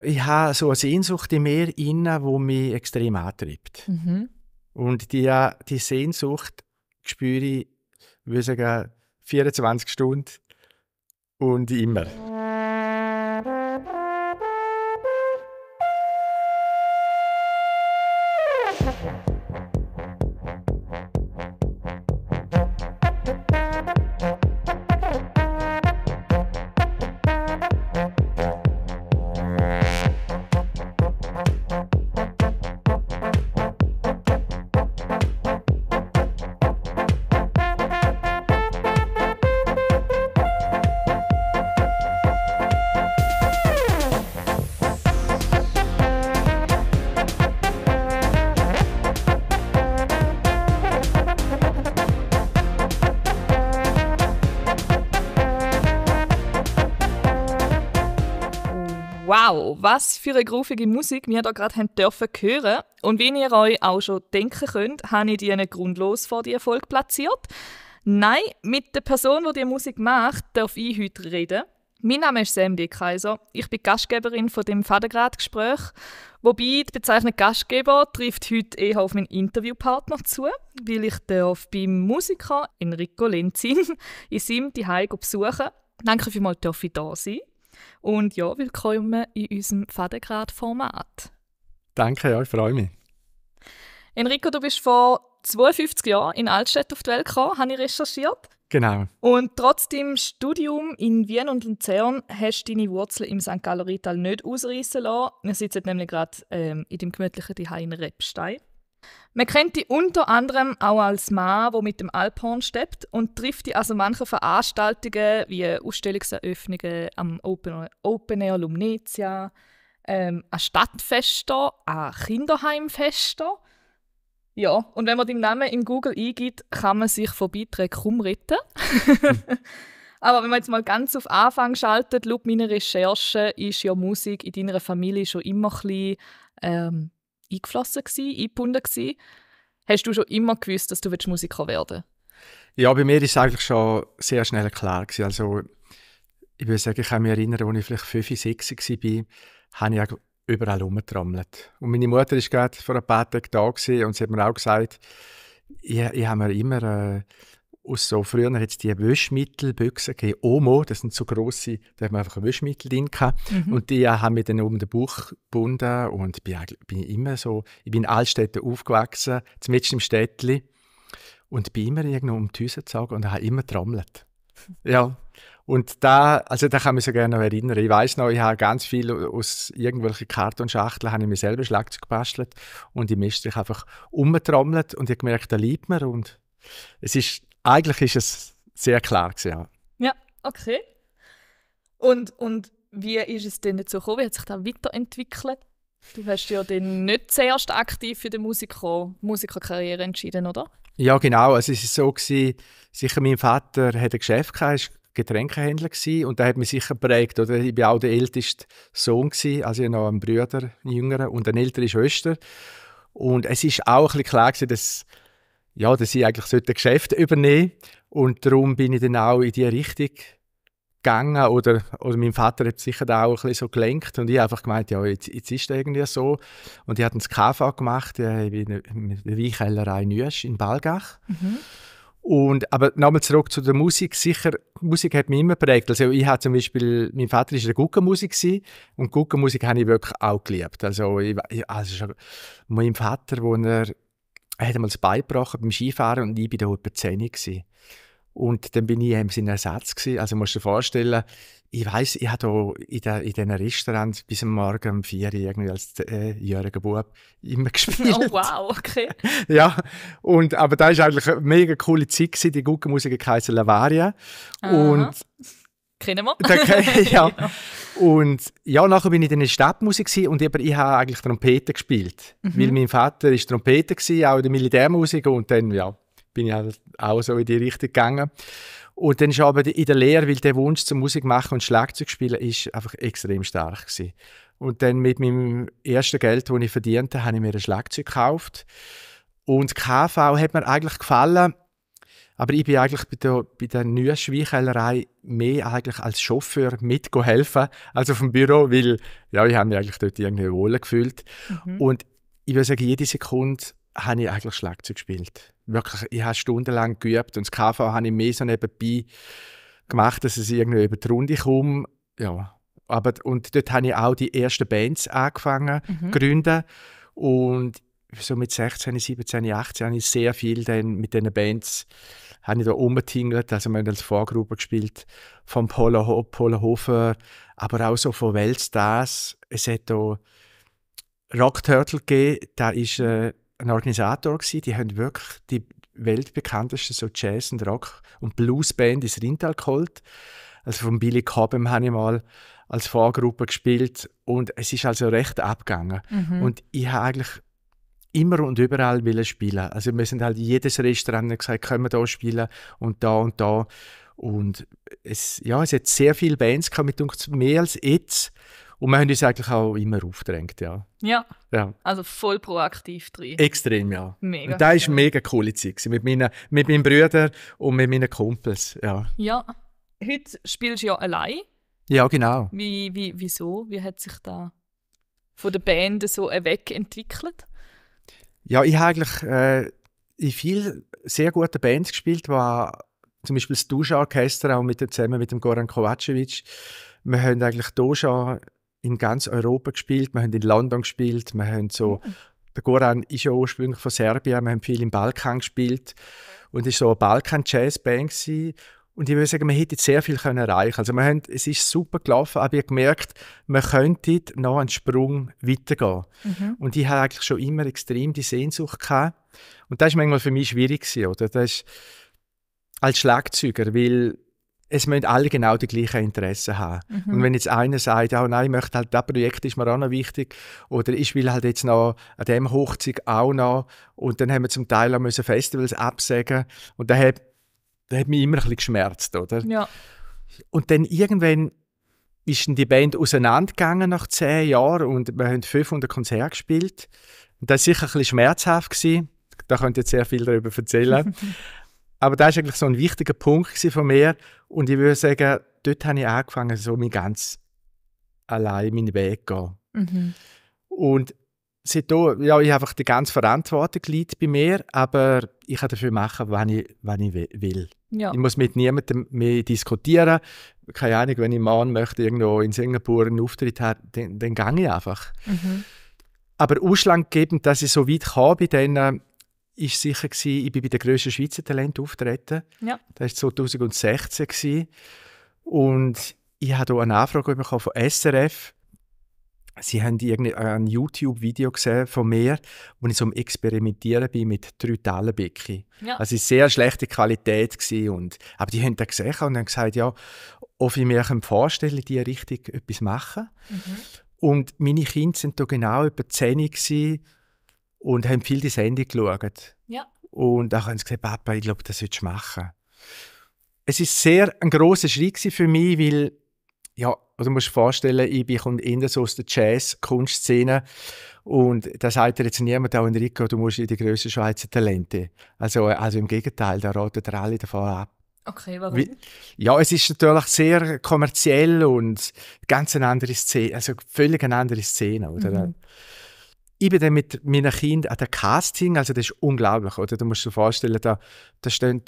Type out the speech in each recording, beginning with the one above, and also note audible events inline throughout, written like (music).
ich habe so eine Sehnsucht in mir die mich extrem antreibt. Mhm. Und die, die Sehnsucht spüre ich, würde ich sagen, 24 Stunden und immer. für eine grufige Musik wir da gerade haben dürfen hören. Und wie ihr euch auch schon denken könnt, habe ich die grundlos vor die Folge platziert. Nein, mit der Person, die diese Musik macht, darf ich heute reden. Mein Name ist Sam Kaiser. Ich bin Gastgeberin von dem Fadengrad-Gespräch. Wobei die Bezeichnung Gastgeber trifft heute eher auf meinen Interviewpartner zu, weil ich darf beim Musiker Enrico Lenzin (laughs) in seinem Zuhause besuchen Danke vielmals, dass ich da sein und ja, willkommen in unserem Fadengrad-Format. Danke, ja, ich freue mich. Enrico, du bist vor 52 Jahren in Altstädt auf die Welt gekommen, habe ich recherchiert. Genau. Und trotz dem Studium in Wien und Luzern hast du deine Wurzeln im St. Gallerital nicht ausreißen lassen. Wir sitzen nämlich gerade ähm, in dem gemütlichen Zuhause Repstein. Man kennt die unter anderem auch als Mann, wo mit dem Alphorn steppt und trifft die also manche Veranstaltungen wie Ausstellungseröffnungen am Open, Open Air Lumnezia, ähm, an Stadtfesten, an Kinderheimfesten. Ja, und wenn man den Namen in Google eingibt, kann man sich von Beiträgen kaum retten. (laughs) Aber wenn man jetzt mal ganz auf Anfang schaltet, laut meiner Recherche ist ja Musik in deiner Familie schon immer ein bisschen, ähm, eingeflossen, gewesen, eingebunden. Gewesen. Hast du schon immer gewusst, dass du Musiker werden willst? Ja, bei mir ist es eigentlich schon sehr schnell klar. Gewesen. Also, ich würde sagen, ich kann mich erinnern, als ich vielleicht 5, 6 war, habe ich überall rumgetrommelt. Und meine Mutter war gerade vor ein paar Tagen da und sie hat mir auch gesagt, ich, ich habe mir immer äh, aus so, früher hat es die Wäschmittelbüchsen gegeben, Omo, das sind so grosse, da hat man einfach ein Wäschmittel drin gehabt. Mhm. Und die haben wir dann um den Bauch gebunden und bin, bin immer so, ich bin in Altstädten aufgewachsen, zumindest im Städtli und bin immer irgendwo um die Häuser gezogen und habe immer trommelt. (laughs) Ja, und da, also da kann ich mich so gerne noch erinnern. Ich weiß noch, ich habe ganz viel aus irgendwelchen Kartonschachteln, habe ich mir selber Schlagzeug gebastelt und ich mischte Estrich einfach umgetrommelt und ich habe gemerkt, da liebt man und es ist eigentlich ist es sehr klar gewesen, ja. Ja, okay. Und, und wie ist es denn dazu gekommen? Wie hat sich das weiterentwickelt? Du hast ja dann nicht zuerst aktiv für die Musiker, Musikerkarriere entschieden, oder? Ja, genau. Also es war so, gewesen, sicher mein Vater hatte ein Geschäft, gehabt, Getränkehändler gewesen, und der hat mich sicher geprägt. Oder? Ich war auch der älteste Sohn, gewesen, also ich noch einen Bruder, einen jüngeren, und ein älterer Schwester. Und es war auch ein bisschen klar, gewesen, dass ja, dass ich eigentlich sollte Geschäfte übernehmen und darum bin ich dann auch in diese Richtung gegangen oder, oder mein Vater hat sicher da auch ein bisschen so gelenkt und ich habe einfach gemeint, ja, jetzt, jetzt ist es irgendwie so und ich habe das KV gemacht äh, in der Weinkellerei Nüsch in Balgach. Mhm. Und, aber nochmal zurück zu der Musik. Sicher, Musik hat mich immer prägt. Also ich habe zum Beispiel, mein Vater war der Guggenmusik und Guggenmusik habe ich wirklich auch geliebt. Also, ich, also schon, mein Vater, wo er er hat einmal das Bein gebrochen beim Skifahren und ich war da über 10 gewesen. Und dann bin ich eben sein Ersatz gewesen. Also musst du dir vorstellen, ich weiss, ich habe hier in diesen Restaurants bis am Morgen um 4 Uhr irgendwie als äh, jähriger Bub immer (laughs) gespielt. Oh wow, okay. (laughs) ja, und, aber da war eigentlich eine mega coole Zeit, gewesen. die gute Musik heisst Lavaria. Aha. Und kennen wir. Okay, (laughs) ja. ja. Genau. Und ja, nachher bin ich dann in der Stadtmusik und eben, ich habe eigentlich Trompete gespielt. Mhm. Weil mein Vater war Trompete, auch in der Militärmusik und dann ja, bin ich halt auch so in die Richtung gegangen. Und dann ist aber in der Lehre, weil der Wunsch zum Musik machen und Schlagzeug spielen ist einfach extrem stark gewesen. Und dann mit meinem ersten Geld, das ich verdiente, habe ich mir ein Schlagzeug gekauft. Und KV hat mir eigentlich gefallen, aber ich bin eigentlich bei der, bei der neuen Schweinkehlerei mehr eigentlich als Chauffeur mitgeholfen als auf dem Büro, weil ja, ich habe mich eigentlich dort irgendwie wohl gefühlt. Mhm. Und ich würde sagen, jede Sekunde habe ich eigentlich Schlagzeug gespielt. Wirklich, ich habe stundenlang geübt und das KV habe ich mehr so nebenbei gemacht, dass es irgendwie über die Runde kommt. Ja. Aber, und dort habe ich auch die ersten Bands angefangen mhm. gründen. Und so mit 16, 17, 18 habe ich sehr viel dann mit diesen Bands habe ich da rumgetingelt. Also, wir haben als Vorgruppe gespielt, vom Polo, Polohofer, aber auch so von Weltstars. Es hat da Rock Turtle gegeben, da war äh, ein Organisator, gewesen. die haben wirklich die weltbekanntesten so Jazz- und Rock- und Bluesband ins Rintal geholt. Also, von Billy Cobham habe ich mal als Vorgruppe gespielt und es ist also recht abgegangen. Mhm. Und ich habe eigentlich immer und überall wollen spielen. Also wir sind halt jedes Restaurant gesagt, können wir da spielen und da und da. Und es, ja, es hat sehr viele Bands gehabt, mit uns mehr als jetzt. Und wir haben uns eigentlich auch immer aufgedrängt, ja. Ja. ja. Also voll proaktiv drin. Extrem, ja. Mega. Und das war eine mega coole Zeit mit meinen, mit meinen Brüdern und mit meinen Kumpels, ja. Ja. Heute spielst du ja allein. Ja, genau. Wie, wie, wieso? Wie hat sich da von der Band so wegentwickelt? Ja, ich habe eigentlich äh, in vielen sehr guten Bands gespielt, war zum Beispiel das Duscha-Orchester auch mit, zusammen mit dem Goran Kovacevic. Wir haben eigentlich Duscha in ganz Europa gespielt, wir haben in London gespielt, wir haben so, mhm. der Goran ist ja ursprünglich von Serbien, wir haben viel im Balkan gespielt und ist so eine Balkan-Jazz-Band und ich würde sagen, man hätte sehr viel können erreichen Also, wir haben, es ist super gelaufen, aber ich habe gemerkt, man könnte noch einen Sprung weitergehen. Mhm. Und ich hatte eigentlich schon immer extrem die Sehnsucht gehabt. Und das war manchmal für mich schwierig gewesen, oder? Das ist als Schlagzeuger, weil es müssen alle genau die gleichen Interessen haben. Mhm. Und wenn jetzt einer sagt, oh nein, ich möchte halt, das Projekt ist mir auch noch wichtig, oder ich will halt jetzt noch an dem Hochzeug auch noch, und dann haben wir zum Teil auch müssen Festivals absagen, und dann hat das hat mich immer ein bisschen geschmerzt, oder? Ja. Und dann irgendwann ist die Band auseinandergegangen nach zehn Jahren und wir haben 500 Konzerte gespielt. Und das war sicher ein bisschen schmerzhaft. Gewesen. Da könnt ihr jetzt sehr viel darüber erzählen. (laughs) Aber das war eigentlich so ein wichtiger Punkt von mir. Und ich würde sagen, dort habe ich angefangen, so mein ganz allein meinen Weg zu gehen. Mhm. Und seitdem, ja, ich habe einfach die ganze Verantwortung liegt bei mir, aber ich kann dafür machen, was ich, was ich will. Ja. Ich muss mit niemandem mehr diskutieren. Keine Ahnung, wenn ich Mann möchte, irgendwo in Singapur einen Auftritt habe, dann, dann gehe ich einfach. Mhm. Aber ausschlaggebend, dass ich so weit kam bei denen, ist sicher gewesen, ich bin bei den grössten Schweizer Talent auftreten. Ja. Das war 2016. Gewesen. Und ich habe hier eine Anfrage bekommen von SRF Sie haben irgendein äh, YouTube-Video gesehen von mir, wo ich so am Experimentieren bin mit drei Tellenbicki. Ja. Also es war sehr schlechte Qualität. Gewesen und, aber die haben das gesehen und haben gesagt, ja, ob ich mir vorstellen die richtig etwas machen. Mhm. Und meine Kinder waren da genau über 10 und haben viel die Sendung geschaut. Ja. Und dann haben sie gesagt, Papa, ich glaube, das solltest du machen. Es war sehr ein grosser Schritt für mich, weil ja, also, du musst dir vorstellen, ich komme eher so aus der Jazz-Kunstszene. Und da sagt dir jetzt niemand, auch Enrico, du musst in die grössten Schweizer Talente. Also, also im Gegenteil, da raten alle davon ab. Okay, warum? Wie, ja, es ist natürlich sehr kommerziell und ganz eine andere Szene, also völlig eine andere Szene, oder? Mhm. Ich bin dann mit meinen Kind an der Casting, also das ist unglaublich, oder? Du musst dir vorstellen, da, da stehen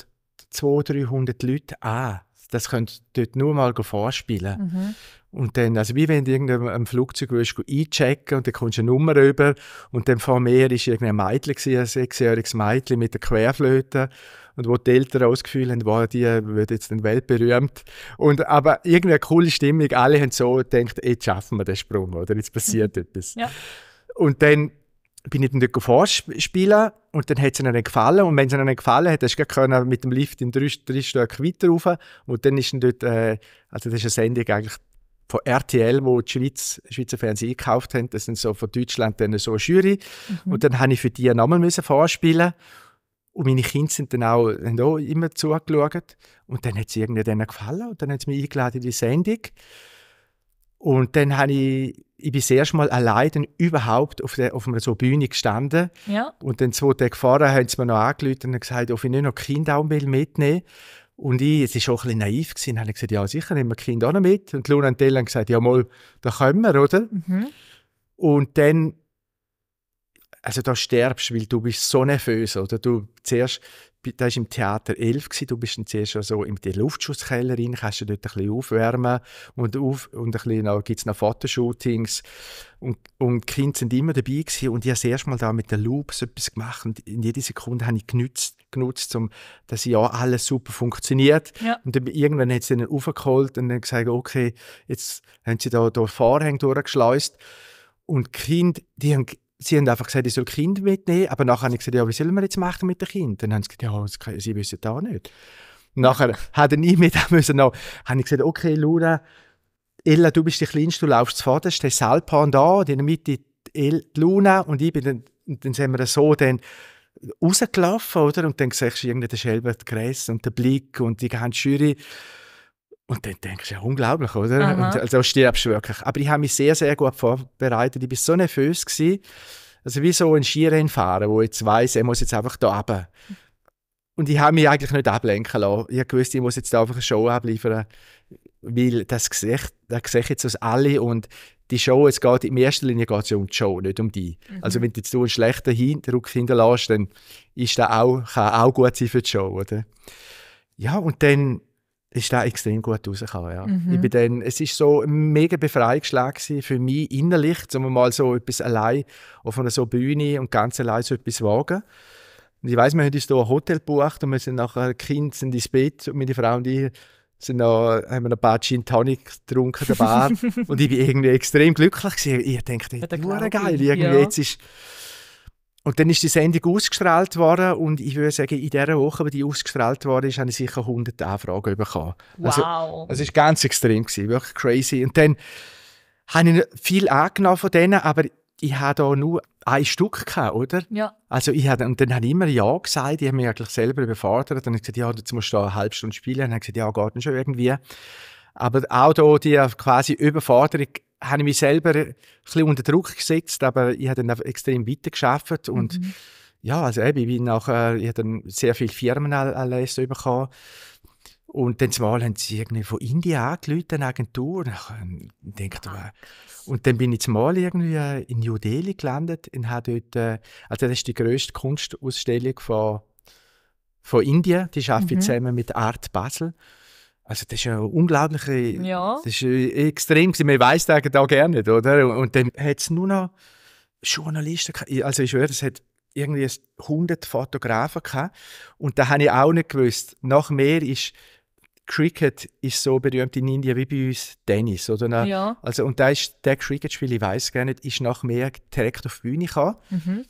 200, 300 Leute an. Das könnt dort nur mal vorspielen. Mhm. Und dann, also wie wenn du irgendein Flugzeug willst, einchecken und dann kommst du eine Nummer rüber und dann vor mir war irgendein Mädchen, gewesen, ein sechsjähriges Mädchen mit der Querflöte und wo die Eltern auch das Gefühl haben, wow, die wird jetzt den weltberühmt. Und, aber irgendeine coole Stimmung, alle haben so gedacht, jetzt schaffen wir den Sprung oder jetzt passiert (laughs) etwas. Ja. Und dann bin ich dann dort vorspielen und dann hat es ihnen gefallen. Und wenn es ihnen gefallen hat, hast du können mit dem Lift in drei, drei Stück weiter rauf. Und dann ist dann dort, äh, also das ist eine Sendung eigentlich, von RTL, wo die Schweiz, Schweizer Fernsehen gekauft haben. Das sind so von Deutschland dann so eine Jury. Mhm. Und dann habe ich für die einen Namen vorspielen. Und meine Kinder sind dann auch, haben auch immer zugeschaut. Und dann hat es irgendjemandem gefallen. Und dann hat es mich eingeladen in die Sendung. Und dann habe ich, ich bin das erste Mal allein überhaupt auf, der, auf einer so Bühne gestanden. Ja. Und dann zwei Tage vorher haben sie mir noch angerufen und gesagt, ob ich nicht noch Kinder auch mitnehmen will. Und ich, es war auch ein naiv, gewesen, habe gesagt, ja sicher, nehmen wir die Kinder auch noch mit. Und Luna und Dell haben gesagt, ja mal, da können wir, oder? Mhm. Und dann, also da stirbst weil du bist so nervös, oder? Du zuerst, da war im Theater 11, gewesen, du bist dann zuerst so in die Luftschutzkeller rein, kannst du dort ein bisschen aufwärmen und, auf, und ein bisschen, gibt es noch Fotoshootings und, und die Kinder sind immer dabei gewesen und ich habe das erste Mal da mit den Loops etwas gemacht und in jeder Sekunde habe ich genützt, genutzt, um, dass ja alles super funktioniert. Ja. Und dann, irgendwann hat sie dann aufgeholt und dann gesagt, okay, jetzt haben sie da, da Vorhänge durchgeschleust. Und die Kinder, die haben sie haben einfach gesagt, ich soll Kind mitnehmen, aber nachher habe ich gesagt, ja, was sollen wir jetzt machen mit den Kindern? Dann haben sie gesagt, ja, sie wissen da nicht. nachher hat er nie mit müssen. Noch, habe ich gesagt, okay, Laura, Ella, du bist die Kleinste, du laufst zu da steht Salpan da, in der Mitte die Luna und ich bin dann, und dann sind wir so dann rausgelaufen, oder? Und dann siehst du irgendwie den Schelbert Kreis und den Blick und die ganze Jury. Und dann denkst du, ja, unglaublich, oder? Und, also stirbst du wirklich. Aber ich habe mich sehr, sehr gut vorbereitet. Ich war so nervös. Gewesen. Also wie so ein Skirennfahrer, der jetzt weiss, er muss jetzt einfach hier runter. Und ich habe mich eigentlich nicht ablenken lassen. Ich wusste, ich muss jetzt einfach eine Show abliefern, weil das Gesicht, das sehe jetzt aus alle und die Show, es geht in erster Linie geht es ja um die Show, nicht um die. Mhm. Also wenn du jetzt einen schlechten Eindruck hinterlässt, dann ist das auch, kann auch gut sein für die Show, oder? Ja, und dann ist da extrem gut rausgekommen, ja. Mhm. Ich bin dann, es war so ein mega Befreiungsschlag für mich innerlich, um mal so etwas allein auf einer so Bühne und ganz allein so etwas wagen. Und ich weiß, wir haben uns hier ein Hotel gebucht und wir sind nachher Kind sind ins Bett und meine Frau und ich sind noch, haben wir ein paar Gin Tonic getrunken der Bar (laughs) und ich bin irgendwie extrem glücklich gewesen. Ich dachte, hey, ja, geil, irgendwie ja. jetzt ist und dann ist die Sendung ausgestrahlt worden und ich würde sagen, in dieser Woche, wo die ausgestrahlt worden ist, habe ich sicher 100 Anfragen bekommen. Also, wow. Also, es war ganz extrem, gewesen, wirklich crazy. Und dann habe ich viel angenommen von denen, aber ich habe da nur ein Stück gehabt, oder? Ja. Also ich hatte, und dann habe ich immer Ja gesagt, ich habe mich ja selber überfordert. und Dann habe ich gesagt, ja, jetzt musst du eine halbe Stunde spielen. Dann habe ich gesagt, ja, geht dann schon irgendwie. Aber auch hier die äh, quasi Überforderung habe ich mich selber ein bisschen unter Druck gesetzt, aber ich habe dann auch extrem weitergeschafft und mhm. ja, also eben, ich bin nachher, ich habe dann sehr viele Firmen erlesen bekommen und dann mal haben sie irgendwie von Indien angerufen, eine Agentur. Und ich ähm, dachte, und dann bin ich mal irgendwie äh, in New Delhi gelandet und habe dort, äh, also das ist die grösste Kunstausstellung von, von Indien. Die arbeite mhm. zusammen mit Art Basel. Also das ist ja unglaublich, äh, ja. das ist extrem Man weiß das da gerne nicht, oder? Und, dann hat es nur noch Journalisten, also ich schwöre, es hat irgendwie 100 Fotografen gehabt. Und da habe ich auch nicht gewusst. Noch mehr ist Cricket ist so berühmt in Indien wie bei uns Tennis, oder? Ja. Also, und da ist der Cricket-Spiel, ich weiß gar nicht, ist nach mehr direkt auf die Bühne gekommen. Mhm.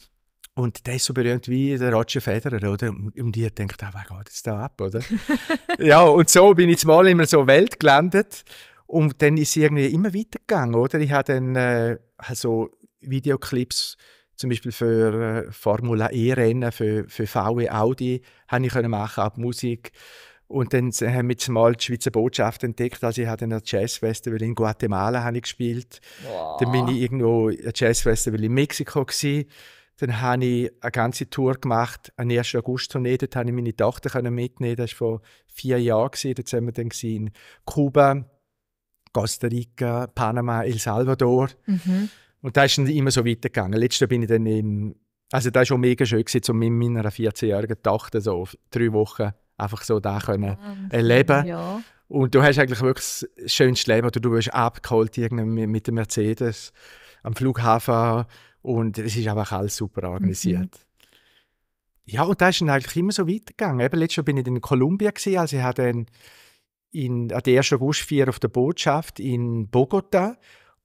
Und der ist so berühmt wie der Roger Federer, oder? Und ich denkt, ah, was geht jetzt da ab, oder? (laughs) ja, und so bin ich mal immer so Welt gelandet. Und dann ist es irgendwie immer weitergegangen, oder? Ich habe dann äh, also Videoclips, zum Beispiel für äh, Formula E-Rennen, für, für VW e Audi, habe ich können machen, ab Musik und dann haben wir mal die Schweizer Botschaft entdeckt. Also ich hatte ein Jazzfestival in Guatemala habe gespielt. Wow. Dann bin ich irgendwo ein Jazzfestival in Mexiko gewesen. Dann habe ich eine ganze Tour gemacht, eine 1. August-Tournee. Dort konnte ich meine Tochter mitnehmen. Das war vor vier Jahren. Dort waren wir dann in Kuba, Costa Rica, Panama, El Salvador. Mhm. Und da ist dann immer so weitergegangen. Letztes bin ich dann im... Also das war schon mega schön, um mit meiner 14-jährigen Tochter so drei Wochen einfach so da können Wahnsinn, erleben ja. Und du hast eigentlich wirklich das schönste Leben. Du, wirst abgeholt mit dem Mercedes am Flughafen und es ist einfach alles super organisiert. Mhm. Ja, und das ist dann eigentlich immer so weitergegangen. Eben, letztes Jahr bin ich in Kolumbien, gewesen, also ich habe dann am 1. August 4 auf der Botschaft in Bogota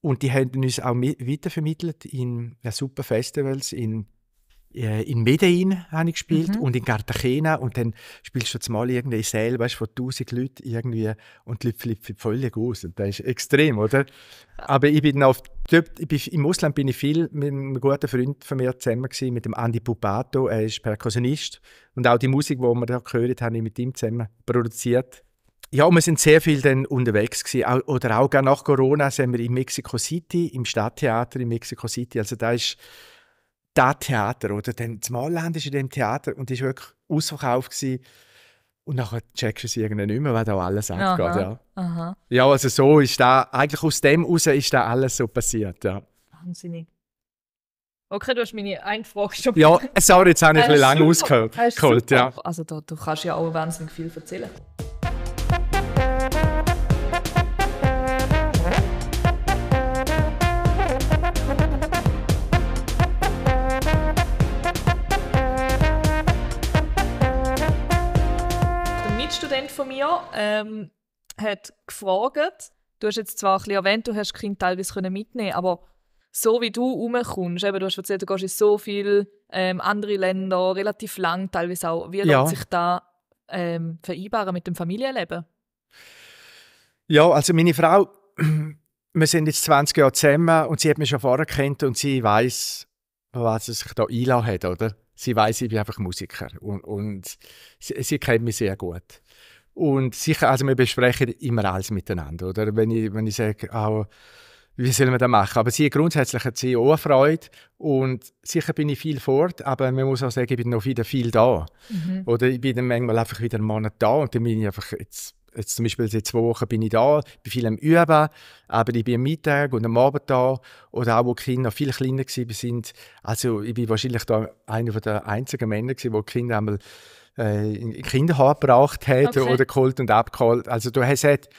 und die haben uns auch weitervermittelt in ja, super Festivals in äh, in Medellin habe ich gespielt mhm. und in Cartagena und dann spielst du jetzt mal irgendeine Säle, weißt von tausend Leuten irgendwie und die Leute flippen völlig aus und das ist extrem, oder? Aber ich bin auf dort, ich bin, im Ausland bin ich viel mit einem guten Freund von mir zusammen gewesen, mit dem Andy Pupato, er ist Perkussionist und auch die Musik, die wir da gehört haben, habe ich mit ihm zusammen produziert. Ja, und wir sind sehr viel dann unterwegs gewesen. Auch, oder auch nach Corona sind wir in Mexico City, im Stadttheater in Mexico City. Also da ist das Theater, oder? Dann, zumal ist in dem Theater und es war wirklich ausverkauft. Gewesen. Und dann checkst du es irgendwie nicht mehr, was da alles abgeht. ja. ja, also so ist da, eigentlich aus dem raus ist da alles so passiert. Ja. Wahnsinnig. Okay, du hast meine eine Frage schon. Ja, sorry, jetzt habe ich ein bisschen äh, lange ausgeholt. Äh, ja. Also, da, du kannst ja auch wahnsinnig viel erzählen. mir ähm, hat gefragt, du hast jetzt zwar ein bisschen erwähnt, du hast Kind teilweise mitnehmen aber so wie du rumkommst, eben, du hast erzählt, du gehst in so viele ähm, andere Länder, relativ lang teilweise auch, wie ja. lässt sich da ähm, vereinbaren mit dem Familienleben? Ja, also meine Frau, (clears throat) wir sind jetzt 20 Jahre zusammen und sie hat mich schon vorher kennt und sie weiß, was sie sich da einlassen hat, oder? Sie weiß, ich bin einfach Musiker und, und sie, sie kennt mich sehr gut. Und sicher, also wir besprechen immer alles miteinander, oder? Wenn ich, wenn ich sage, auch, wie soll man das machen? Aber sie grundsätzlich hat sie auch Freude und sicher bin ich viel fort, aber man muss auch sagen, ich bin noch wieder viel da. Mhm. Oder ich bin dann manchmal einfach wieder einen Monat da und dann bin ich einfach jetzt jetzt zum Beispiel seit zwei Wochen bin ich da, bin viel am Üben, aber ich bin am Mittag und am Abend da oder auch, wo die Kinder noch viel kleiner waren. Also ich bin wahrscheinlich da einer der einzigen Männer, gewesen, wo die Kinder einmal äh, Kinderhaar gebracht hat okay. oder geholt und abgeholt. Also du hast halt,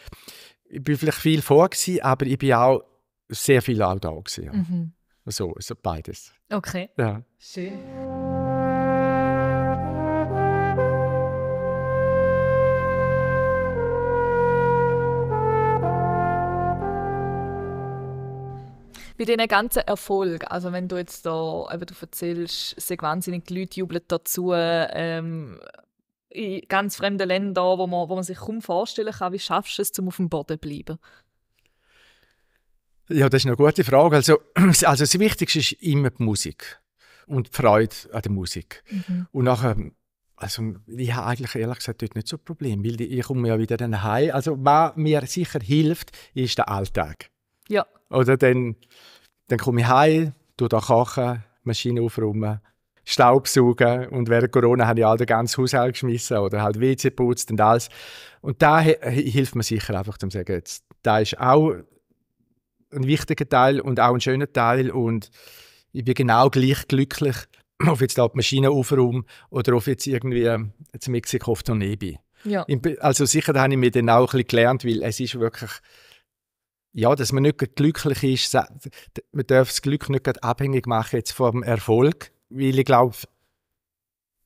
ich bin vielleicht viel vor gewesen, aber ich bin auch sehr viel auch da gewesen. Ja. Mhm. So, so beides. Okay. Ja. Schön. bei diesen ganzen Erfolg, also wenn du jetzt da, eben du erzählst, sind wahnsinnig die Leute jubeln dazu, ähm, in ganz fremden Ländern, wo man, wo man sich kaum vorstellen kann, wie schaffst du es, um auf dem Boden zu bleiben? Ja, das ist eine gute Frage. Also, (clears throat) also das Wichtigste ist immer die Musik und die Freude an der Musik. Mhm. Und nachher, also ich habe eigentlich ehrlich gesagt dort nicht so ein Problem, weil ich komme ja wieder dann heim. Also was mir sicher hilft, ist der Alltag. Ja. Oder dann, dann komme ich heim, tue da kochen, Maschine aufräumen, Staub saugen und während Corona habe ich all den ganzen Haushalt geschmissen oder halt WC putzt und alles. Und da hilft mir sicher einfach zum sagen, jetzt, da ist auch ein wichtiger Teil und auch ein schöner Teil und ich bin genau gleich glücklich, (clears throat) ob jetzt da die Maschine aufräume oder ob jetzt irgendwie ähm, zu Mexiko auf Tournee bin. Ja. Also sicher da habe ich mir dann auch ein bisschen gelernt, weil es ist wirklich ja, dass man nicht glücklich ist, man darf das Glück nicht abhängig machen jetzt vom Erfolg, weil ich glaube,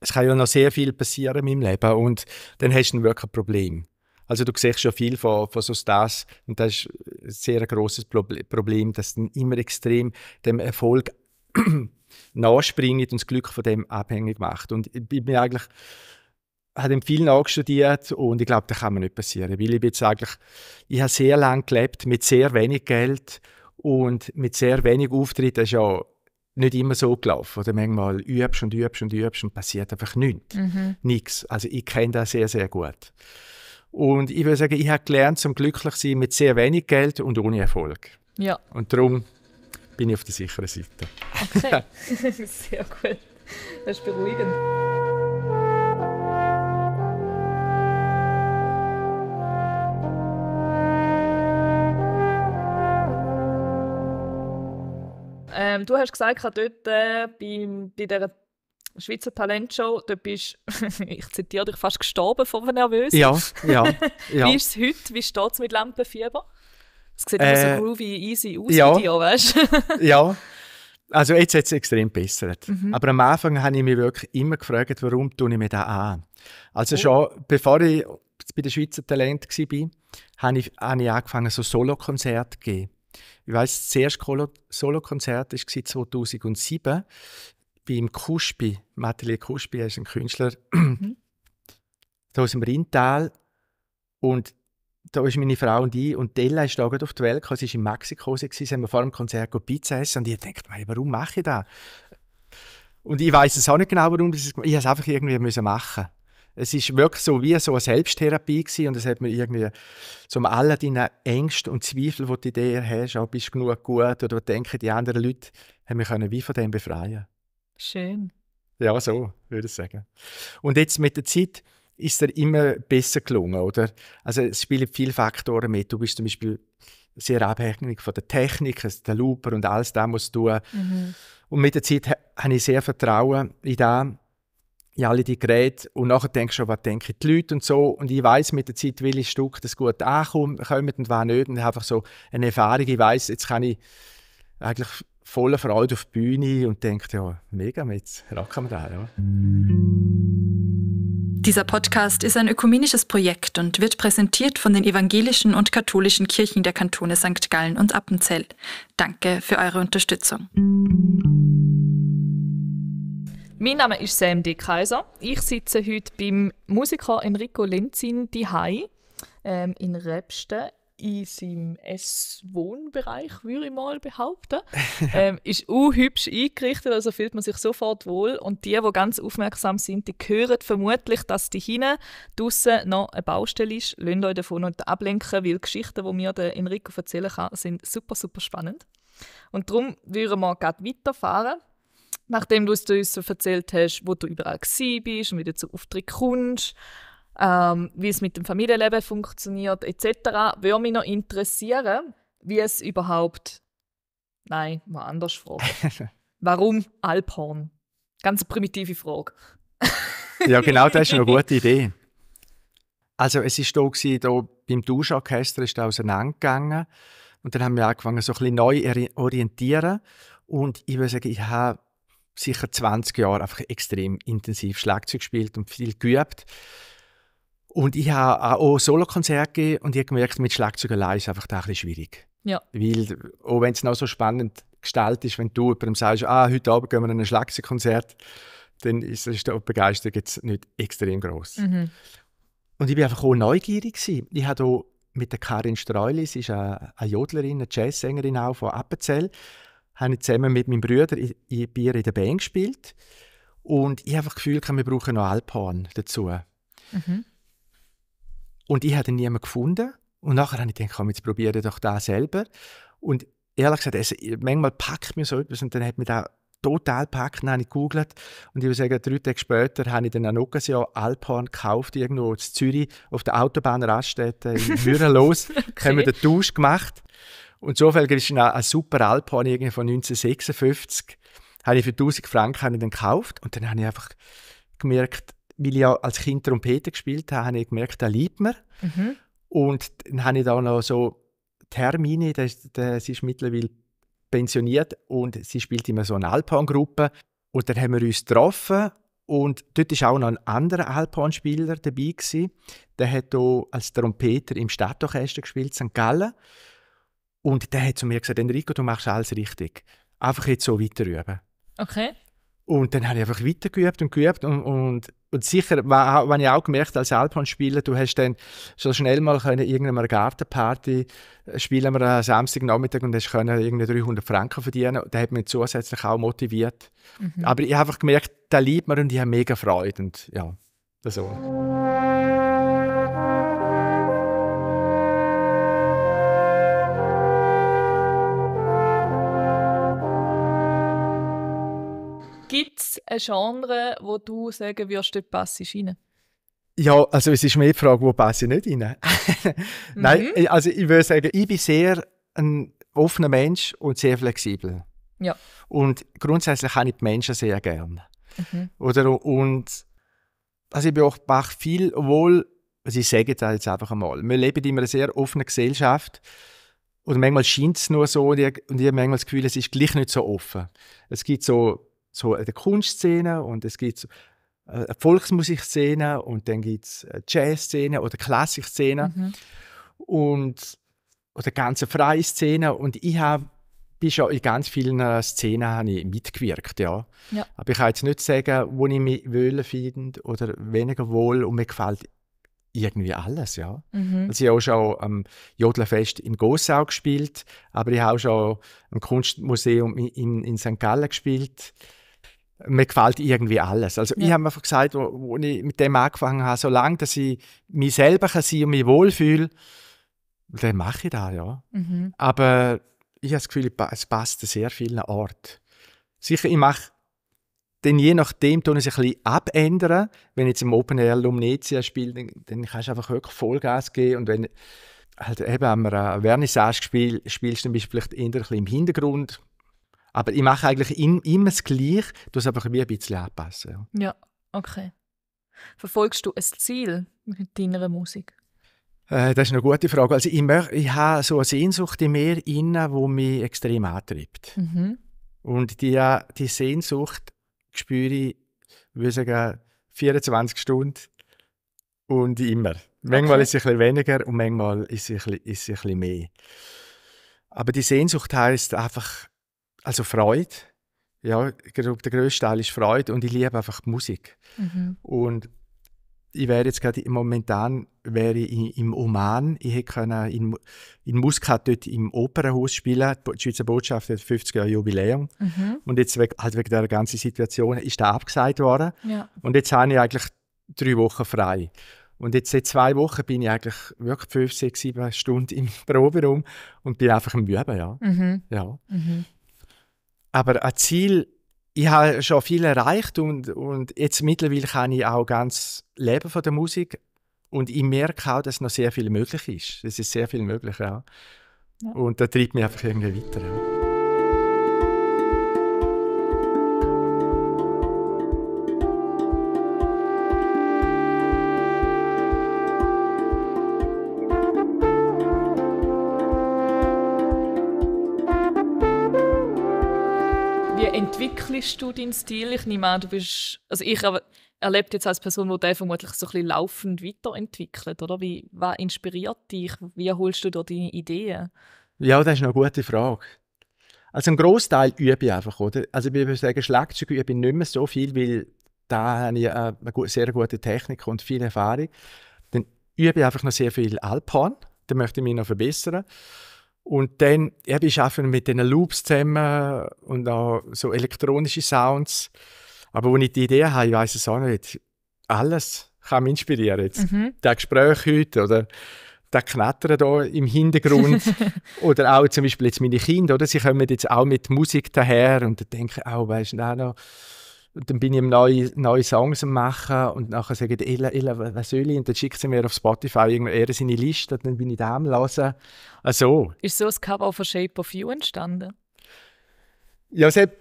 es kann ja noch sehr viel passieren in meinem Leben und dann hast du wirklich ein Problem. Also du siehst schon viel von, von so Stars und das ist ein sehr großes Problem, dass dann immer extrem dem Erfolg (clears throat) nachspringt und das Glück von dem abhängig macht. Und ich bin eigentlich habe vielen viel studiert und ich glaube, das kann mir nicht passieren, weil ich jetzt eigentlich, ich habe sehr lange gelebt mit sehr wenig Geld und mit sehr wenig Auftritt, das ist ja nicht immer so gelaufen. Oder manchmal übst und übst und übst und passiert einfach nichts. Mhm. Nichts. Also ich kenne das sehr, sehr gut. Und ich würde sagen, ich habe gelernt, zum glücklich sein mit sehr wenig Geld und ohne Erfolg. Ja. Und darum bin ich auf der sicheren Seite. Okay, (laughs) (laughs) sehr gut. Das ist beruhigend. Ähm, du hast gesagt, dort äh, bei, bei dieser Schweizer Talentshow, dort bist (laughs) ich zitiere dich, fast gestorben von Nervösen. Ja, ja. (laughs) ja. wie ist es heute? Wie steht es mit Lampenfieber? Es sieht äh, immer so äh, groovy, easy aus, ja, Video, weißt du? (laughs) ja. Also jetzt hat es extrem bessert. Mhm. Aber am Anfang habe ich mich wirklich immer gefragt, warum tue ich mir das an? Also oh. schon bevor ich bei den Schweizer Talent war, habe ich, habe ich angefangen, so Solo-Konzerte zu geben. Ich weiss, das erste Solo-Konzert war 2007 beim Kuspi. Matelier Kuspi ist ein Künstler mhm. (clears throat) aus dem Rindtal. Und da ist meine Frau und ich. Und Della ist da gerade auf die Welt gekommen. Sie war in Mexiko. Sie haben wir vor dem Konzert Pizza essen. Und ich dachte, warum mache ich das? Und ich weiß es auch nicht genau, warum ich es musste es einfach irgendwie müssen machen. Es ist wirklich so wie so eine Selbsttherapie gewesen und es hat mir irgendwie zum allen deine Ängste und Zweifel, die du in dir hast, auch bist du genug gut oder denken die anderen Leute, haben wir können wie von dem befreien. Schön. Ja, so würde ich sagen. Und jetzt mit der Zeit ist dir immer besser gelungen, oder? Also es spielen viele Faktoren mit. Du bist zum Beispiel sehr abhängig von der Technik, also der Looper und alles da musst du tun. Mhm. Und mit der Zeit habe ich sehr Vertrauen in das in alle die Geräte und nachher denkst du, was denken die Leute und so. Und ich weiß mit der Zeit, will welches Stück das gut ankommt und was nicht. Und einfach so eine Erfahrung, ich weiß, jetzt kann ich eigentlich voller Freude auf die Bühne und denke, ja, mega, jetzt rocken wir da. Ja. Dieser Podcast ist ein ökumenisches Projekt und wird präsentiert von den evangelischen und katholischen Kirchen der Kantone St. Gallen und Appenzell. Danke für eure Unterstützung. Mein Name ist Sam D. Kaiser. Ich sitze heute beim Musiker Enrico Lenzin Dihai ähm, in Rebsten in seinem Ess-Wohnbereich, würde ich mal behaupten. (laughs) ähm, ist hübsch eingerichtet, also fühlt man sich sofort wohl. Und die, die ganz aufmerksam sind, die hören vermutlich, dass die hinten draußen noch eine Baustelle ist. Lasst euch davon nicht ablenken, weil die Geschichten, die mir Enrico erzählen kann, sind super, super spannend. Und darum würden wir gerade weiterfahren nachdem du es uns so erzählt hast, wo du überall gsi bist und wie du zu Auftritt kommst, ähm, wie es mit dem Familienleben funktioniert, etc., würde mich noch interessieren, wie es überhaupt. Nein, mal anders fragen. (laughs) Warum Alphorn? Ganz primitive Frage. ja, genau, das ist eine (laughs) gute Idee. Also, es war hier, hier beim Duschorchester auseinandergegangen. Und dann haben wir angefangen, so ein bisschen neu orientieren. Und ich würde sagen, ich habe sicher 20 Jahre einfach extrem intensiv Schlagzeug gespielt und viel geübt. Und ich habe auch Solo-Konzerte gegeben und ich habe gemerkt, mit Schlagzeug allein ist es einfach ein bisschen schwierig. Ja. Weil, auch wenn es noch so spannend gestaltet ist, wenn du jemandem sagst, ah, heute Abend gehen wir an ein Schlagzeugkonzert, dann ist, ist die Begeisterung jetzt nicht extrem groß. Mhm. Und ich war einfach auch neugierig. Gewesen. Ich habe mit der Karin Streuli, sie ist eine, eine Jodlerin, eine Jazzsängerin auch von Appenzell, habe ich zusammen mit meinem Bruder in, in Bier in der Band gespielt. Und ich habe das Gefühl, wir brauchen noch Alphorn dazu. Mhm. Und ich habe niemanden gefunden. Und nachher habe ich gedacht, komm, jetzt probiere doch das selber. Und ehrlich gesagt, also, manchmal packt mir so etwas und dann hat mich da total packt. dann habe ich gegoogelt und ich würde sagen, drei Tage später habe ich dann ein Jahr Alphorn gekauft, irgendwo in Zürich, auf der Autobahn Raststätte, in (laughs) Mürren okay. haben wir den Tausch gemacht und so viel ist ein, super Alphorn von 1956. Habe ich für 1000 Franken den gekauft und dann habe ich einfach gemerkt, weil ich als Kind Trompete gespielt habe, habe ich gemerkt, da liebt man. Mhm. Und dann habe ich da noch so Termine, das, das ist mittlerweile pensioniert und sie spielt immer so eine Alphorn-Gruppe. Und dann haben wir uns getroffen und dort war auch noch ein anderer Alphorn-Spieler dabei. Gewesen. Der hat als Trompeter im Stadtorchester gespielt, St. Gallen. Und der hat zu mir gesagt, Enrico, du machst alles richtig. Einfach jetzt so weiter üben. Okay. Und dann habe ich einfach weitergeübt und geübt und, und, und sicher, wenn ich auch gemerkt als Alphorn-Spieler, du hast dann so schnell mal können, irgendeiner Gartenparty äh, spielen wir am Samstagnachmittag und hast können irgendwie 300 Franken verdienen. Das hat mich zusätzlich auch motiviert. Mhm. Aber ich habe einfach gemerkt, da liebt man und ich habe mega Freude und ja, das auch. es ein Genre, wo du sagen würdest, dort passt rein? Ja, also es ist mehr die Frage, wo passe ich nicht rein? (laughs) Nein, mhm. also ich würde sagen, ich bin sehr ein offener Mensch und sehr flexibel. Ja. Und grundsätzlich habe ich die Menschen sehr gern. Mhm. Oder, und also ich beobachte viel, obwohl, also ich sage das jetzt einfach einmal, wir leben in einer sehr offenen Gesellschaft und manchmal scheint es nur so und ich, und ich habe manchmal das Gefühl, es ist gleich nicht so offen. Es gibt so so eine Kunstszene und es gibt äh, eine Volksmusikszene und dann gibt es Jazzszene oder Klassikszene mhm. und oder ganze freie Szene und ich habe bin schon in ganz vielen äh, Szenen ich mitgewirkt, ja. ja. Aber ich kann jetzt nicht sagen, wo ich mich wohl finde oder weniger wohl und mir gefällt irgendwie alles, ja. Mhm. Also ich habe auch schon am Jodlerfest in Gossau gespielt, aber ich habe auch schon im Kunstmuseum in, in St. Gallen gespielt mir gefällt irgendwie alles. Also ja. ich habe einfach gesagt, wo, wo, ich mit dem angefangen habe, solange dass ich mich selber kann sein und mich wohlfühle, dann mache ich das, ja. Mhm. Aber ich habe das Gefühl, es passt an sehr vielen Orten. Sicher, ich mache dann je nachdem tun es ein bisschen abändern. Wenn ich jetzt im Open Air Lumnezia spiele, dann, dann kannst du einfach wirklich Vollgas geben und wenn halt eben, wenn wir Vernissage spielst, spielst, dann bist du vielleicht eher ein bisschen im Hintergrund aber ich mache eigentlich in, immer das Gleiche, tue es aber ein bisschen anpassen. Ja. okay. Verfolgst du ein Ziel mit deiner Musik? Äh, das ist eine gute Frage. Also ich, möch, ich habe so eine Sehnsucht in mir die mich extrem antreibt. Mhm. Und die, äh, die Sehnsucht spüre ich, würde sagen, 24 Stunden und immer. Manchmal okay. ist es ein bisschen weniger und manchmal ist es ein bisschen, ist es ein bisschen mehr. Aber die Sehnsucht heißt einfach, also Freude. Ja, ich glaube, der grösste Teil ist Freude und ich liebe einfach die Musik. Mhm. Und ich wäre jetzt gerade momentan wäre ich im Oman. Ich hätte können in, in Muscat dort im Opernhaus spielen. Die Schweizer Botschaft hat 50 Jahre Jubiläum. Mhm. Und jetzt wegen, halt wegen der ganzen Situation ist da abgesagt worden. Ja. Und jetzt habe ich eigentlich drei Wochen frei. Und jetzt seit zwei Wochen bin ich eigentlich wirklich fünf, sechs, sieben Stunden im (laughs) Proberaum und bin einfach im Üben, ja. Mhm. ja. Mhm aber ein Ziel, ich habe schon viel erreicht und, und jetzt mittlerweile kann ich auch ganz leben von der Musik und ich merke auch, dass noch sehr viel möglich ist. Es ist sehr viel möglich, ja. ja. Und da treibt mich einfach irgendwie weiter. Ja. entwickelst du deinen Stil? Ich nehme an, du bist. Also ich erlebe jetzt als Person, die den vermutlich so ein bisschen laufend weiterentwickelt, oder? Wie, was inspiriert dich? Wie holst du da deine Ideen? Ja, das ist eine gute Frage. Also ein Großteil übe ich einfach, oder? Also ich würde sagen, Schlagzeug übe ich nicht mehr so viel, weil da habe ich eine sehr gute Technik und viel Erfahrung. Dann übe ich einfach noch sehr viel Alphorn. Da möchte ich mich noch verbessern. Und dann eben, ich arbeite mit diesen Loops zusammen und auch so elektronische Sounds. Aber wenn ich die Idee habe, ich weiß es auch nicht. Alles kann mich inspirieren. Jetzt. Mhm. Das Gespräch heute oder das Knattern hier im Hintergrund. (laughs) oder auch zum Beispiel jetzt meine Kinder, oder? Sie kommen jetzt auch mit Musik daher und denken oh, weißt du, noch und dann bin ich am neue, neue Songs am machen und nachher sage ich, Ella, Ella, was soll ich? Und dann schickt sie mir auf Spotify eher seine Liste und dann bin ich da am Hören. Also. Ist so ein Cover von Shape of You entstanden? Ja, selbst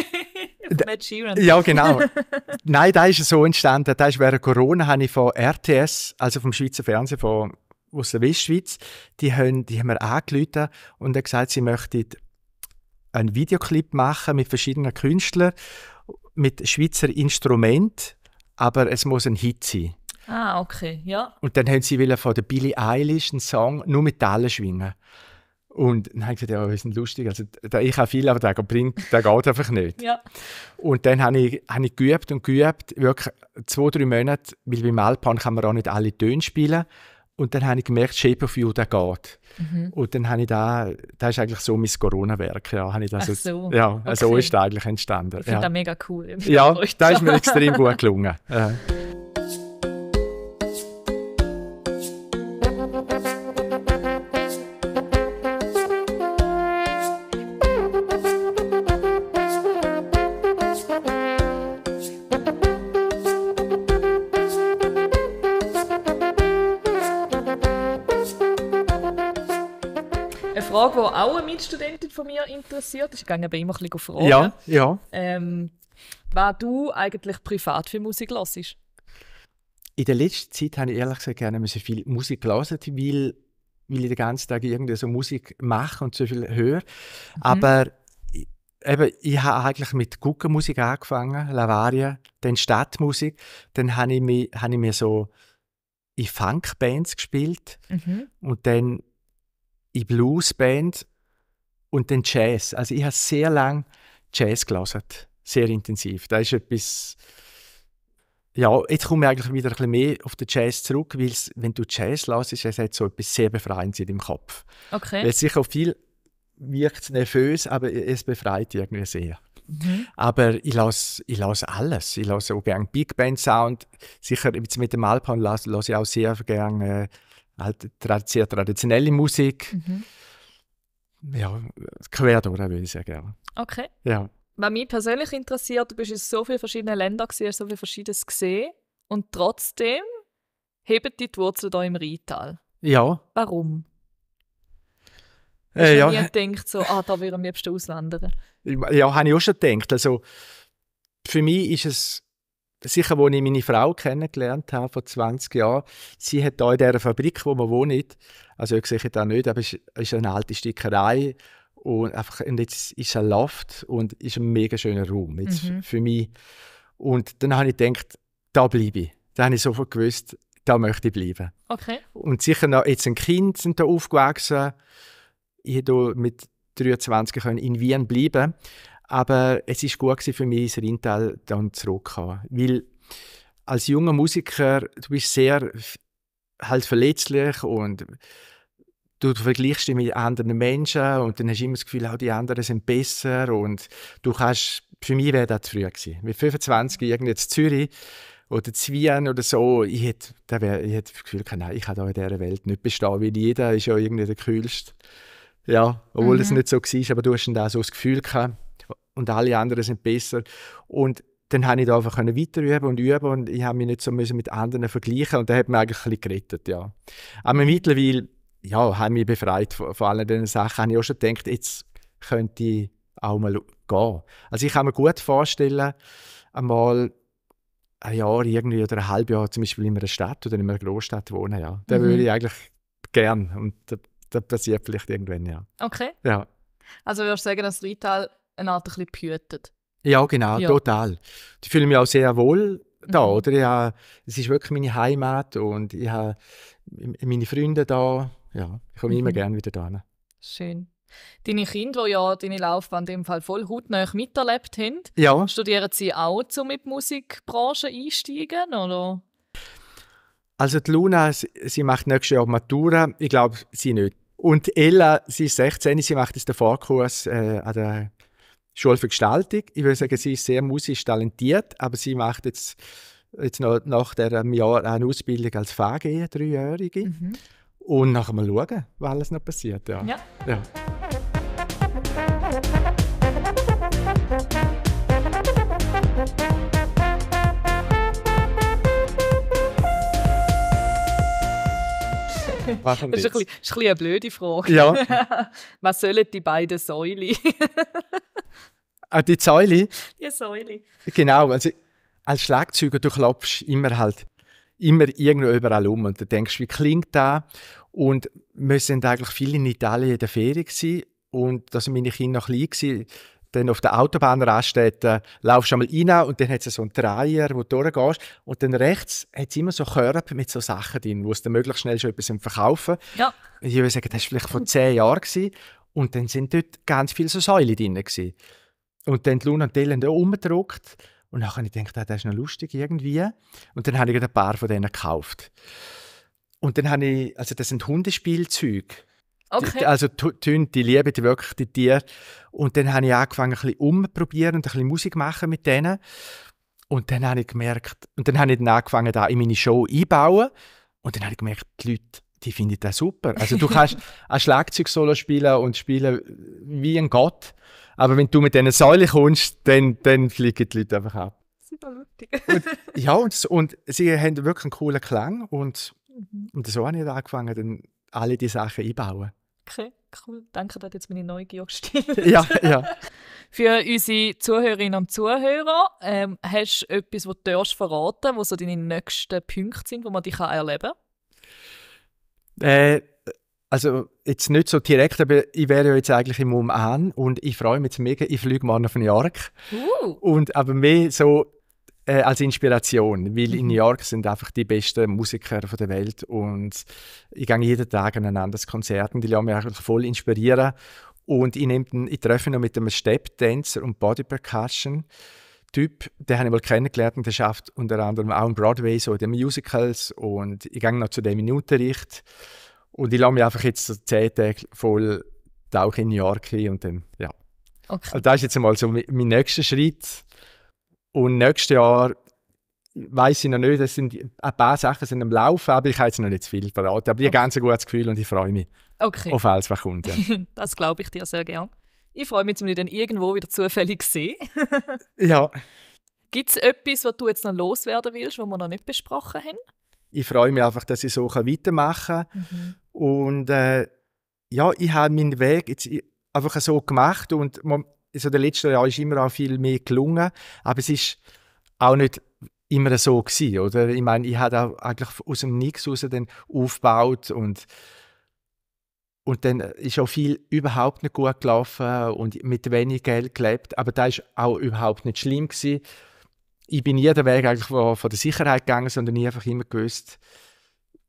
(laughs) Matt Sheeran. Ja, genau. (laughs) Nein, da ist so entstanden. Da ist während Corona habe ich von RTS, also vom Schweizer Fernsehen von, aus der Westschweiz, die haben, die haben mir angerufen und haben gesagt, sie möchten einen Videoclip machen mit verschiedenen Künstlern mit Schweizer Instrument, aber es muss ein Hit sein. Ah, okay, ja. Und dann haben sie von der Billie Eilish einen Song nur mit Tallen schwingen. Und dann haben sie gesagt, ja, wir sind lustig. Also, ich habe viel, aber der, bringt, der geht einfach nicht. ja. Und dann habe ich, habe ich geübt und geübt, wirklich zwei, drei Monate, weil beim Alpan kann man auch nicht alle Töne spielen. Und dann habe ich gemerkt, Shape of You, der geht. Mhm. Und dann habe ich da, das ist eigentlich so mein Corona-Werk. Ja, habe ich das Ach so. ja, also okay. also ist das eigentlich entstanden. Ich finde ja. das mega cool. Ja, da ist mir extrem gut (laughs) gelungen. Ja. Mitstudentin von mir interessiert, ich gehe aber immer ein bisschen fragen. Ja, ja. Ähm, was du eigentlich privat für Musik hörst? In der letzten Zeit habe ich ehrlich gesagt gerne so viel Musik gehört, weil, weil ich den ganzen Tag irgendwie so Musik mache und so viel höre. Mhm. Aber eben, ich habe eigentlich mit Guckenmusik angefangen, Lavaria, dann Stadtmusik. Dann habe ich mich, habe ich mir so in Funkbands gespielt mhm. und dann in Bluesbands und den Jazz. Also ich habe sehr lange Jazz gelesen, sehr intensiv. Da ist etwas... Ja, jetzt komme ich eigentlich wieder ein bisschen mehr auf den Jazz zurück, weil wenn du Jazz hörst, ist es halt so etwas sehr Befreiendes in deinem Kopf. Okay. Weil sicher viel wirkt nervös, aber es befreit irgendwie sehr. Mhm. Aber ich lasse las alles. Ich lasse auch gerne Big Band Sound. Sicher jetzt mit dem Alphorn lasse ich auch sehr gerne äh, halt sehr traditionelle Musik. Mhm ja, quer durch, würde ich sehr gerne. Okay. Ja. Was mich persönlich interessiert, du bist in so vielen verschiedenen Ländern, gewesen, hast so viel Verschiedenes gesehen und trotzdem heben die, die Wurzeln hier im Rheintal. Ja. Warum? Äh, ja. Ich gedacht, so, ah, da würde ich am liebsten Ausländer. Ja, habe ich auch schon gedacht. Also, für mich ist es sicher, als ich meine Frau kennengelernt habe, vor 20 Jahren, sie hat hier in dieser Fabrik, wo man wohnt, also ich sehe das nicht, aber es ist eine alte Stickerei und, einfach, und jetzt ist ein Loft und ist ein mega schöner Raum jetzt mhm. für mich. Und dann habe ich gedacht, da bleibe ich. Dann habe ich sofort gewusst, da möchte ich bleiben. Okay. Und sicher noch jetzt ein Kind sind da aufgewachsen. Ich konnte mit 23 in Wien bleiben. Aber es ist gut für mich, ins Rintal dann zurückzukommen. Weil als junger Musiker, du bist sehr halt verletzlich und du vergleichst dich mit anderen Menschen und dann hast du immer das Gefühl, auch die anderen sind besser und du kannst, für mich wäre das zu früh gewesen. Mit 25 irgendwie in Zürich oder Zwien oder so, ich hätte, wär, ich hätte das Gefühl, nein, ich kann da in dieser Welt nicht bestehen, weil jeder ist ja irgendwie der Kühlste. Ja, obwohl mhm. nicht so war, aber du hast dann auch so das Gefühl gehabt, und alle anderen sind besser. Und dann konnte ich da einfach weiter üben und üben und ich habe mich nicht so müssen mit anderen vergleichen und da hat mich eigentlich ein bisschen gerettet, ja. Aber mittlerweile, ja, habe mich befreit von, von allen diesen Sachen. Habe ich auch schon gedacht, jetzt könnte ich auch mal gehen. Also ich kann mir gut vorstellen, einmal ein Jahr irgendwie oder ein halbes Jahr zum Beispiel in einer Stadt oder in einer Großstadt wohnen, ja. Da mhm. würde ich eigentlich gern und das, das passiert vielleicht irgendwann, ja. Okay. Ja. Also würdest du sagen, das Rital eine Art ein behütet. Ja, genau, ja. total. Ich fühle mich auch sehr wohl da, mhm. oder? es ist wirklich meine Heimat und ich habe meine Freunde da. Ja, ich komme mhm. immer gerne wieder da. Schön. Deine Kinder, die ja deine Laufbahn in dem Fall voll hautnah miterlebt haben, ja. studieren sie auch, um mit die Musikbranche einsteigen, oder? Also die Luna, sie macht nächstes Jahr Matura, ich glaube, sie nicht. Und Ella, sie ist 16, sie macht jetzt den Vorkurs äh, an der Schule für Gestaltung. Ich würde sagen, sie ist sehr musisch talentiert, aber sie macht jetzt, jetzt noch, nach diesem Jahr eine Ausbildung als VG, Dreijährige. Mhm. Und nachher mal schauen, was alles noch passiert. Ja. ja. ja. (laughs) das, ist ein bisschen, ist ein eine blöde Frage. Ja. (laughs) Was sollen die beiden Säulen? (laughs) ah, die Säule? Die Säule. Genau, also als Schlagzeuger, du klopfst immer halt immer irgendwo überall um und du denkst, wie klingt da? Und wir sind eigentlich viel in Italien in der Ferien gewesen. und da sind meine Kinder noch klein gewesen dann auf der Autobahnraststätte laufst du einmal rein und dann hat es so einen Dreier, wo du durchgehst. Und dann rechts hat es immer so Körbe mit so Sachen drin, wo es dann möglichst schnell schon etwas verkaufen Ja. Ich würde sagen, das war vielleicht vor zehn Jahren. Gewesen. Und dann sind dort ganz viele so Säulen drin. Gewesen. Und dann die Luna und Dylan da umgedruckt. Und dann habe ich gedacht, ah, das ist noch lustig irgendwie. Und dann habe ich ein paar von denen gekauft. Und dann habe ich, also das sind Hundespielzeuge Okay. Also tönt die Liebe die wirklich die Tiere. Und dann habe ich angefangen, ein bisschen umzuprobieren und ein bisschen Musik machen mit denen. Und dann habe ich gemerkt, und dann habe ich dann angefangen, da in meine Show einzubauen. Und dann habe ich gemerkt, die Leute, die finden das super. Also du kannst (laughs) ein Schlagzeug-Solo spielen und spielen wie ein Gott. Aber wenn du mit diesen Säulen kommst, dann, dann fliegen die Leute einfach ab. Super lustig. und, ja, und, und sie haben wirklich einen coolen Klang. Und, mhm. und so habe ich angefangen, dann alle diese Sachen einzubauen. Okay, cool. Danke, dass jetzt meine Neugier gestillt (laughs) Ja, ja. Für unsere Zuhörerinnen und Zuhörer, ähm, hast du etwas, was du verraten darfst, wo so deine nächsten Punkte sind, wo man dich erleben kann? Äh, also jetzt nicht so direkt, aber ich wäre ja jetzt eigentlich im Oman und ich freue mich mega, ich fliege morgen auf New York. Uh. Und aber mehr so äh, als Inspiration, weil in mhm. New York sind einfach die besten Musiker der Welt und ich gehe jeden Tag an ein anderes Konzert und die lassen mich eigentlich voll inspirieren und ich, einen, ich treffe noch mit einem Step-Dancer und Body-Percussion Typ, den habe ich mal kennengelernt und der schafft unter anderem auch im Broadway so in den Musicals und ich gehe noch zu dem in Unterricht und ich lasse mich einfach jetzt so zehn Tage voll tauchen in New York hin und dann, ja. Okay. Also das ist jetzt einmal so mein nächster Schritt, und nächstes Jahr weiß ich noch nicht, es sind ein paar Sachen sind am Laufen, aber ich habe jetzt noch nicht zu viel verraten. Aber ich habe ein ganz gutes Gefühl und ich freue mich okay. auf alles, was kommt. Ja. (laughs) das glaube ich dir sehr gern. Ich freue mich, wenn ich dann irgendwo wieder zufällig sehe. (laughs) ja. Gibt es etwas, was du jetzt noch loswerden willst, was wir noch nicht besprochen haben? Ich freue mich einfach, dass ich so weitermachen kann. Mhm. Und äh, ja, ich habe meinen Weg jetzt einfach so gemacht und man, so den letzten Jahren ist immer auch viel mehr gelungen, aber es ist auch nicht immer so gewesen, oder? Ich meine, ich habe auch eigentlich aus dem Nichts raus dann aufgebaut und und dann ist auch viel überhaupt nicht gut gelaufen und mit wenig Geld gelebt, aber da ist auch überhaupt nicht schlimm gewesen. Ich bin nie den Weg eigentlich von, der Sicherheit gegangen, sondern ich einfach immer gewusst,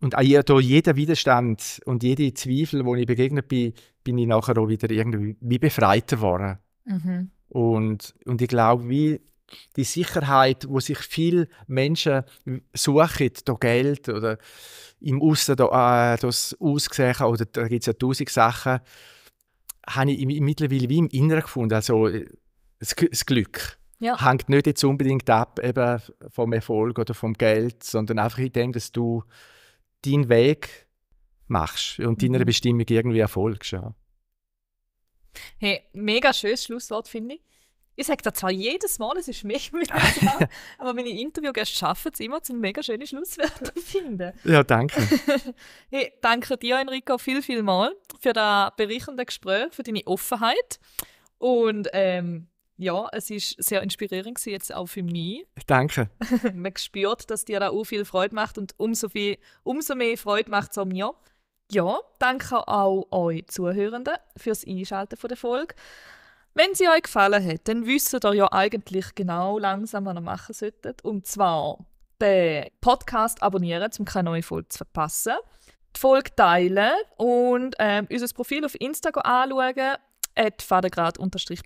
und auch hier, jeder Widerstand und jede Zweifel, wo ich begegnet bin, bin ich nachher auch wieder irgendwie befreiter geworden. Mhm. Und, und ich glaube, wie die Sicherheit, wo sich viele Menschen suchen, da Geld oder im Aussen da, äh, das Aussehen, oder da gibt es ja tausend Sachen, habe ich mittlerweile wie im Inneren gefunden. Also das, das Glück ja. hängt nicht jetzt unbedingt ab eben vom Erfolg oder vom Geld, sondern einfach in dem, dass du deinen Weg machst und mhm. deiner Bestimmung irgendwie erfolgst. Ja. Hey, mega schönes Schlusswort, finde ich. Ich sage das zwar jedes Mal, es ist mich, mühsam, (laughs) aber meine Interviewgäste schaffen es immer, zum mega schöne Schlusswörter zu finden. Ja, danke. (laughs) hey, danke dir, Enrico, viel, viel mal für das bereichernde Gespräch, für deine Offenheit. Und ähm, ja, es ist sehr inspirierend gewesen, jetzt auch für mich. Danke. (laughs) Man spürt, dass dir da auch viel Freude macht und umso, viel, umso mehr Freude macht es auch mir. Ja, danke auch euch Zuhörenden fürs Einschalten der Folge. Wenn sie euch gefallen hat, dann wisst ihr ja eigentlich genau langsam, was ihr machen solltet. Und zwar den Podcast abonnieren, um keine neue Folge zu verpassen. Die Folge teilen und ähm, unser Profil auf Instagram anschauen, fadegrad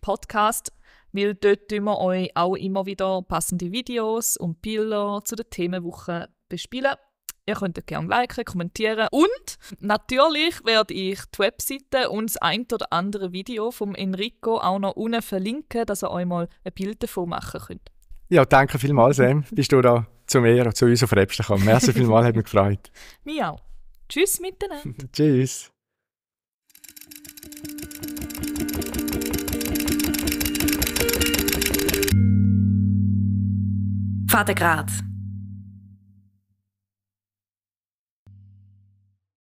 podcast weil dort tun wir euch auch immer wieder passende Videos und Bilder zu den Themenwochen bespielen. Ihr könnt gerne liken, kommentieren und natürlich werde ich die Webseite und das ein oder andere Video vom Enrico auch noch unten verlinken, dass ihr euch mal ein Bild davon machen könnt. Ja, danke vielmals, Sam. Bist du da zu mir und zu uns auf Rebsten Rebstein Merci vielmals, hat mich gefreut. (laughs) Mir auch. Tschüss miteinander. (laughs) Tschüss. Vatergrad